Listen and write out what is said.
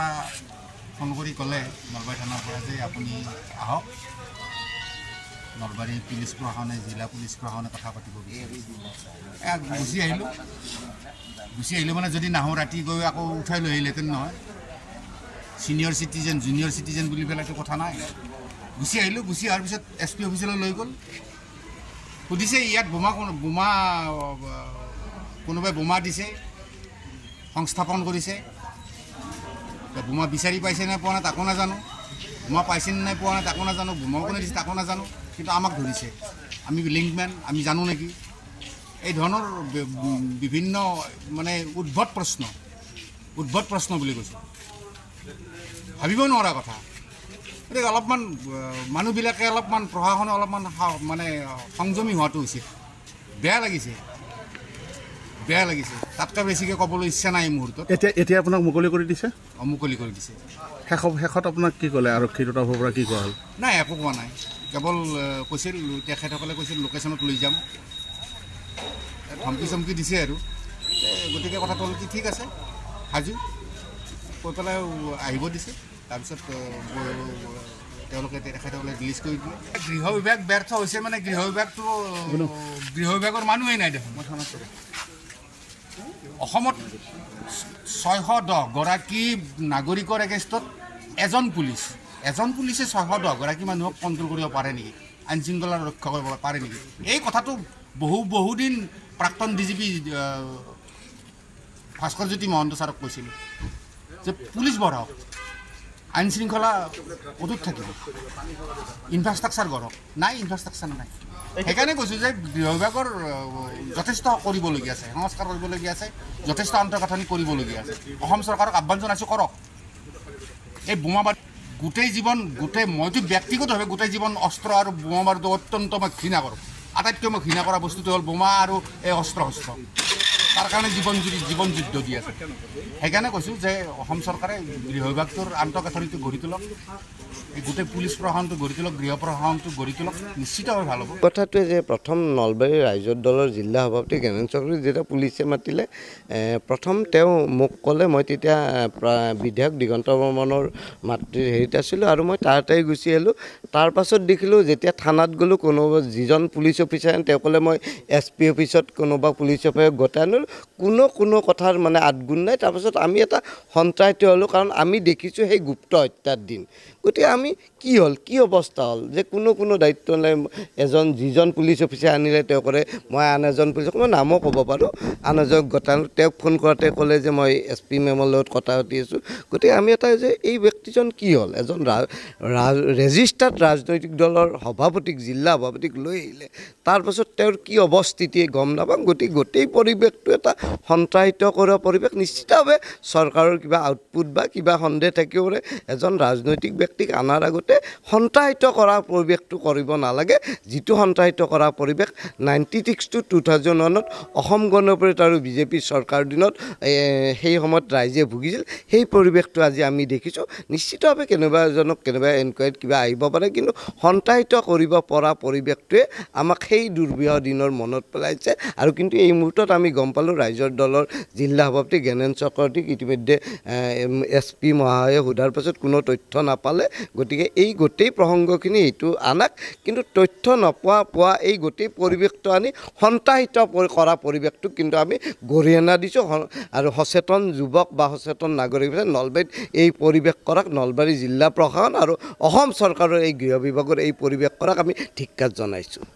পৰা ফোন কৰি ক'লে নলবাৰী থানাৰ পৰা যে আপুনি আহক নলবাৰী পুলিচ প্ৰশাসনে জিলা পুলিচ প্ৰশাসনে কথা পাতিব গুচি আহিলোঁ গুচি আহিলোঁ মানে যদি নাহোঁ ৰাতি গৈ আকৌ উঠাই লৈ আহিলেহেঁতেন নহয় ছিনিয়ৰ চিটিজেন জুনিয়ৰ চিটিজেন বুলি পেলাইতো কথা নাই গুচি আহিলোঁ গুচি অহাৰ পিছত এছ পি অফিচলৈ লৈ গ'ল সুধিছে ইয়াত বোমা বোমা কোনোবাই বোমা দিছে সংস্থাপন কৰিছে বোমা বিচাৰি পাইছে নে পোৱা নাই তাকো নাজানো বোমা পাইছে নে নাই পোৱা নাই তাকো নাজানো বোমাও কোনে দিছে তাকো নাজানো কিন্তু আমাক ধৰিছে আমি লিংকমেন আমি জানো নেকি এই ধৰণৰ বিভিন্ন মানে উদ্ভৱ প্ৰশ্ন উদ্ভৱ প্ৰশ্ন বুলি কৈছোঁ ভাবিব নোৱাৰা কথা গতিকে অলপমান মানুহবিলাকে অলপমান প্ৰশাসনে অলপমান মানে সংযমী হোৱাটো উচিত বেয়া লাগিছে বেয়া লাগিছে তাতকৈ বেছিকৈ ক'বলৈ ইচ্ছা নাই মুহূৰ্তত এতিয়া এতিয়া আপোনাক মুকলি কৰি দিছে অঁ মুকলি কৰি দিছে শেষত শেষত আপোনাক কি ক'লে আৰক্ষীৰ তৰফৰ পৰা কি কোৱা হ'ল নাই একো কোৱা নাই কেৱল কৈছিল তেখেতসকলে কৈছিল লোকেশ্যনত লৈ যাম ধমকি চমকি দিছে আৰু গতিকে কথাটো হ'ল কি ঠিক আছে সাজু কৈ পেলাই আহিব দিছে তাৰপিছত তেওঁলোকে তেখেতসকলে ৰিলিজ কৰি দিলে গৃহ বিভাগ ব্যৰ্থ হৈছে মানে গৃহ বিভাগটো গৃহ বিভাগৰ মানুহেই নাই দেখোন মই অসমত ছয়শ গৰাকী নাগৰিকৰ এগেইনষ্টত এজন পুলিচ এজন পুলিচে ছয়শ গৰাকী মানুহক কণ্ট্ৰল কৰিব পাৰে নেকি আইন শৃংখলা ৰক্ষা কৰিব পাৰে নেকি এই কথাটো বহু বহুদিন প্ৰাক্তন D G P Bhaskarjyoti Mahanta ছাৰক কৈছিলোঁ যে পুলিচ বঢ়াওক আইন শৃংখলা অটুত থাকিব ইনফ্ৰাষ্ট্ৰাকচাৰ গঢ়ক নাই ইনফ্ৰাষ্ট্ৰাকচাৰ নাই সেইকাৰণে কৈছোঁ যে গৃহ বিভাগৰ যথেষ্ট কৰিবলগীয়া আছে সংস্কাৰ কৰিবলগীয়া আছে যথেষ্ট আন্তঃগাঁথনি কৰিবলগীয়া আছে অসম চৰকাৰক আহ্বান জনাইছোঁ কৰক এই বোমাবাৰী গোটেই জীৱন গোটেই মইতো ব্যক্তিগতভাৱে গোটেই জীৱন অস্ত্ৰ আৰু বোমাবাৰীটো অত্যন্ত মই ঘৃণা কৰোঁ আটাইতকৈ মই ঘৃণা কৰা বস্তুটো হ'ল বোমা আৰু এই অস্ত্ৰ শস্ত্ৰ তাৰ কাৰণে জীবনজুড়ি জীবনযুদ্ধ দি আছে সেইকাৰণে কৈছোঁ যে অসম গৃহ বিভাগটোৰ আন্তঃগাঁথনিটো গঢ়ি তোলক এই গোটেই পুলিচ প্ৰশাসনটো গঢ়ি গৃহ প্ৰশাসনটো গঢ়ি তোলক নিশ্চিতভাৱে ভাল হ'ব কথাটোৱে যে প্ৰথম নলবাৰী ৰাইজৰ দলৰ জিলা সভাপতি জ্ঞান চক্ৰী যেতিয়া পুলিচে মাতিলে প্ৰথম তেওঁ মোক ক'লে মই তেতিয়া বিধায়ক দিগন্ত বৰ্মনৰ মাতৃৰ হেৰিত আছিলোঁ আৰু মই তাৰ তাৰি গুচি আহিলোঁ তাৰপাছত দেখিলোঁ যেতিয়া থানাত গ'লো কোনোবা যিজন পুলিচ অফিচাৰ তেওঁ ক'লে মই এছ পি অফিচত কোনোবা পুলিচ অফিচাৰ গতানো ধৰণৰ কোনো কোনো কথাৰ মানে আদগুণ নাই তাৰপাছত আমি এটা সন্ত্ৰাসিত হ'লোঁ কাৰণ আমি দেখিছোঁ সেই গুপ্ত হত্যাৰ দিন গতিকে আমি কি হ'ল কি অৱস্থা হ'ল যে কোনো কোনো দায়িত্ব নাই এজন যিজন পুলিচ অফিচাৰ আনিলে তেওঁ ক'লে মই আন এজন পুলিচ মই নামো ক'ব পাৰোঁ আন এজন গতানো তেওঁক ফোন কৰাতে ক'লে যে মই এছ পি মেমৰ লগত কথা পাতি আছোঁ গতিকে আমি এটা যে এই ব্যক্তিজন কি হ'ল এজন ৰেজিষ্টাৰ্ড ৰাজনৈতিক দলৰ সভাপতিক জিলা সভাপতিক লৈ আহিলে তাৰপাছত তেওঁৰ কি অৱস্থিতি গম নাপাওঁ গতিকে গোটেই পৰিৱেশটো এটা সন্ত্ৰাহিত কৰোৱা পৰিৱেশ নিশ্চিতভাৱে চৰকাৰৰ কিবা আউটপুট বা কিবা সন্দেহ থাকিব পাৰে এজন ৰাজনৈতিক ব্যক্তি ব্যক্তিক অনাৰ আগতে সন্ত্ৰাহিত কৰা পৰিৱেশটো কৰিব নালাগে যিটো সন্ত্ৰাহিত কৰা পৰিৱেশ ninety six two two thousand ওৱানত অসম গণ পৰিষদ আৰু বিজেপিৰ চৰকাৰৰ দিনত সেই সময়ত ৰাইজে ভুগিছিল সেই পৰিৱেশটো আজি আমি দেখিছোঁ নিশ্চিতভাৱে কেনেবা এজনক কেনেবা এনকোৱাৰীত কিবা আহিব পাৰে কিন্তু সন্ত্ৰাহিত কৰিব পৰা পৰিৱেশটোৱে আমাক সেই দুৰ্বৃহ দিনৰ মনত পেলাইছে আৰু কিন্তু এই মুহূৰ্তত আমি গম পালোঁ ৰাইজৰ দলৰ জিলা সভাপতি জ্ঞানেন চক্ৰৱৰ্তীক ইতিমধ্যে এছ পি মহাশয়ে সোধাৰ পাছত কোনো তথ্য নাপালে হ'লে গতিকে এই গোটেই প্ৰসংগখিনি এইটো আনাক কিন্তু তথ্য নোপোৱা পোৱা এই গোটেই পৰিৱেশটো আনি সন্ত্ৰাসিত কৰা পৰিৱেশটো কিন্তু আমি গঢ়ি অনা দিছোঁ আৰু সচেতন যুৱক বা সচেতন নাগৰিক নলবাৰীত এই পৰিৱেশ কৰাক নলবাৰী জিলা প্ৰশাসন আৰু অসম চৰকাৰৰ এই গৃহ বিভাগৰ এই পৰিৱেশ কৰাক আমি ধিক্ষাত জনাইছোঁ